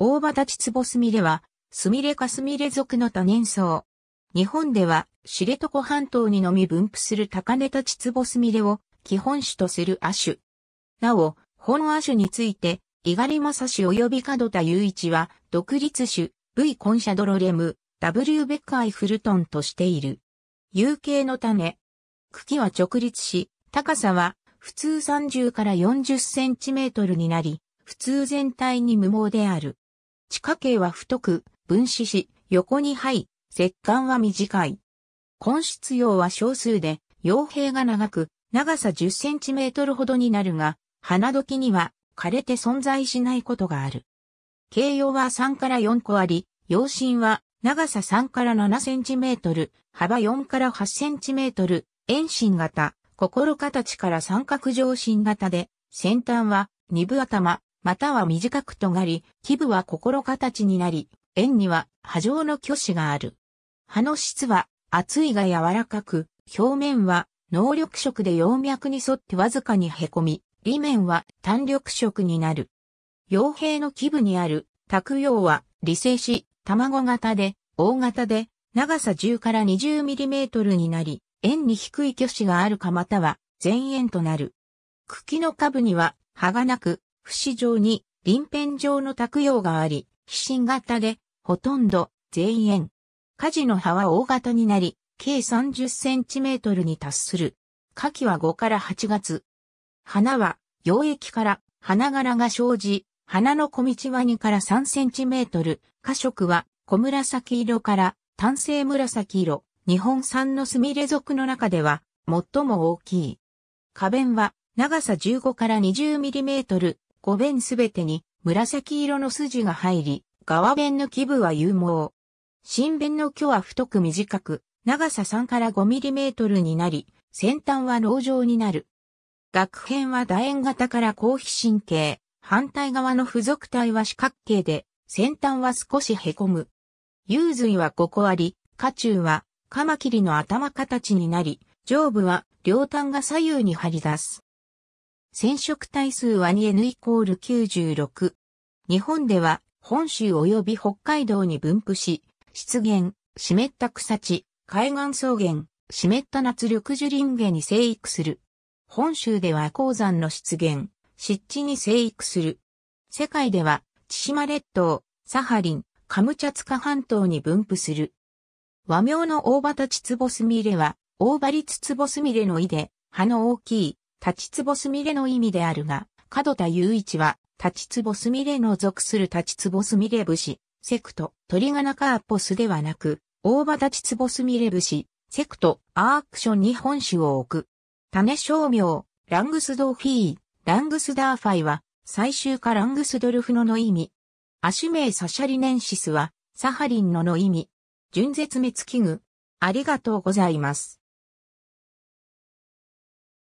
大葉立ちぼすみれは、すみれかすみれ属の多年草。日本では、知床半島にのみ分布する高根立ちぼすみれを基本種とする亜種。なお、本亜種について、猪狩正史及び門田雄一は、独立種、V コンシャドロレム、W ベッカイフルトンとしている。有形の種。茎は直立し、高さは普通30から40センチメートルになり、普通全体に無毛である。地下茎は太く、分子し、横に肺、石管は短い。根室葉は少数で、葉柄が長く、長さ10センチメートルほどになるが、花時には枯れて存在しないことがある。形容は3から4個あり、葉芯は長さ3から7センチメートル、幅4から8センチメートル、円心型、心形から三角上心型で、先端は二部頭、または短く尖り、基部は心形になり、円には波状の巨子がある。葉の質は厚いが柔らかく、表面は能力色で葉脈に沿ってわずかに凹み、裏面は単力色になる。傭兵の基部にある、卓葉は、理性し、卵型で、大型で、長さ10から2 0トルになり、円に低い巨子があるかまたは、前円となる。茎の下部には、葉がなく、不死状に臨辺状の卓用があり、皮心型で、ほとんど全円。火事の葉は大型になり、計30センチメートルに達する。火器は5から8月。花は、溶液から花柄が生じ、花の小道は2から3センチメートル、花色は小紫色から単性紫色、日本産のスミレ属の中では最も大きい。花弁は長さ15から20ミリメートル、五弁すべてに紫色の筋が入り、側弁の基部は有毛。新弁の巨は太く短く、長さ3から5ミリメートルになり、先端は脳状になる。額編は楕円型から後皮神経、反対側の付属体は四角形で、先端は少し凹む。幽髄は5個あり、下中はカマキリの頭形になり、上部は両端が左右に張り出す。染色体数は 2N イコール96。日本では本州及び北海道に分布し、湿原、湿った草地、海岸草原、湿った夏緑樹林下に生育する。本州では鉱山の湿原、湿地に生育する。世界では、千島列島、サハリン、カムチャツカ半島に分布する。和名の大畑チツボスミレは、大畑リツツボスミレの意で、葉の大きい、立ちつぼすみれの意味であるが、角田雄一は、立ちつぼすみれの属する立ちつぼすみれ節、セクト、トリガナカアポスではなく、大場立ちつぼすみれ節、セクト、アークションに本種を置く。種商名、ラングスドーフィー、ラングスダーファイは、最終化ラングスドルフノの意味。アシュメイサシャリネンシスは、サハリンノの意味。純絶滅危惧。ありがとうございます。